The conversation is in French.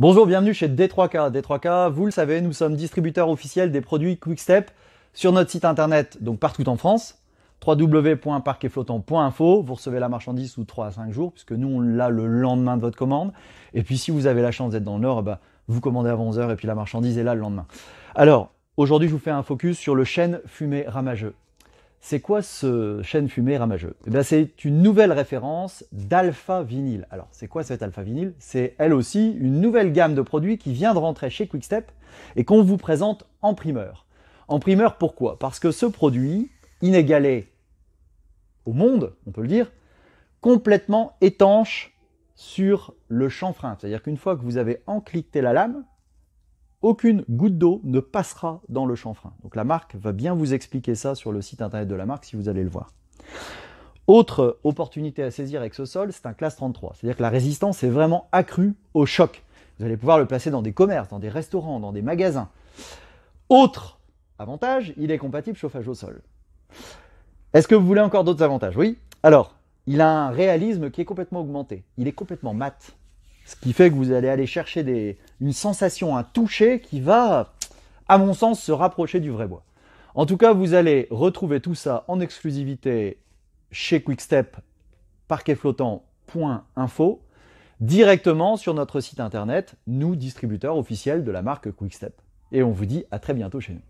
Bonjour, bienvenue chez D3K. D3K, vous le savez, nous sommes distributeurs officiels des produits Quickstep sur notre site internet, donc partout en France www.parquetflottant.info. Vous recevez la marchandise sous 3 à 5 jours, puisque nous, on l'a le lendemain de votre commande. Et puis, si vous avez la chance d'être dans le Nord, eh ben, vous commandez avant 11h et puis la marchandise est là le lendemain. Alors, aujourd'hui, je vous fais un focus sur le chêne fumé ramageux. C'est quoi ce chêne fumé ramageux eh C'est une nouvelle référence d'Alpha vinyle. Alors, c'est quoi cette Alpha vinyle C'est elle aussi une nouvelle gamme de produits qui vient de rentrer chez Quickstep et qu'on vous présente en primeur. En primeur, pourquoi Parce que ce produit, inégalé au monde, on peut le dire, complètement étanche sur le chanfrein. C'est-à-dire qu'une fois que vous avez encliqueté la lame, aucune goutte d'eau ne passera dans le chanfrein. Donc la marque va bien vous expliquer ça sur le site internet de la marque si vous allez le voir. Autre opportunité à saisir avec ce sol, c'est un classe 33. C'est-à-dire que la résistance est vraiment accrue au choc. Vous allez pouvoir le placer dans des commerces, dans des restaurants, dans des magasins. Autre avantage, il est compatible chauffage au sol. Est-ce que vous voulez encore d'autres avantages Oui. Alors, il a un réalisme qui est complètement augmenté. Il est complètement mat. Ce qui fait que vous allez aller chercher des, une sensation, un toucher qui va, à mon sens, se rapprocher du vrai bois. En tout cas, vous allez retrouver tout ça en exclusivité chez Quickstep, parquetflottant.info, directement sur notre site internet, nous, distributeurs officiels de la marque Quickstep. Et on vous dit à très bientôt chez nous.